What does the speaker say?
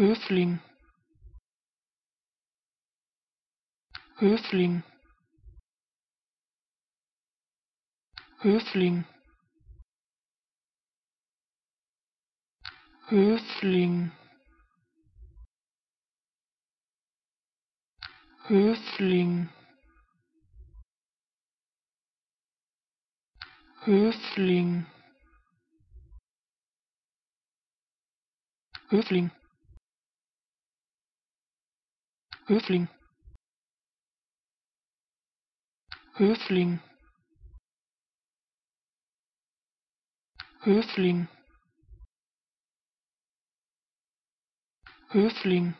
Höfling Höfling Höfling Höfling Höfling Höfling Höfling Höfling Höfling Höfling Höfling